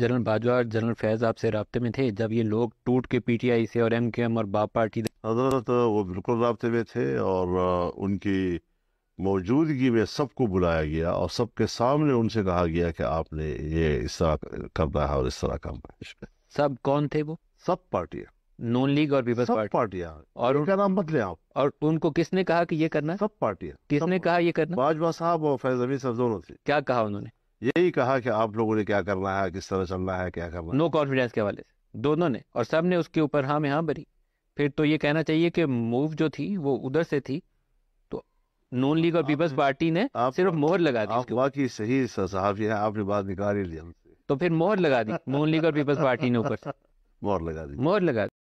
general Bajwa और general फैज़ आपसे रबते में थे जब ये लोग टूट के पीटीआई से और एम और बाप पार्टी हजरत हाँ, तो, तो, वो बिल्कुल रबते में थे और उनकी मौजूदगी में सबको बुलाया गया और सबके सामने उनसे कहा गया कि आपने ये इस तरह करना है और इस तरह काम सब कौन थे वो सब पार्टियां नॉन लीग और पीपल्स पार्टी पार्टियां और उनका नाम बदले आप और उनको किसने कहा कि ये करना है सब पार्टियां किसने सब कहा ये करना बाजवा साहब और फैज अमीर साहब दोनों थे क्या कहा उन्होंने यही कहा कि आप लोगों ने क्या करना है किस तरह चलना है क्या करना नो कॉन्फिडेंस के हवाले से दोनों ने और सब ने उसके ऊपर हाँ में हाँ भरी फिर तो ये कहना चाहिए कि मूव जो थी वो उधर से थी तो नून लीग और पीपल्स पार्टी ने सिर्फ मोहर लगा दी बाकी सही सहाफी है आपने बात निकाली ली तो फिर मोहर लगा दी नून लीग और पीपल्स पार्टी ने ऊपर मोहर लगा दी मोहर लगा दी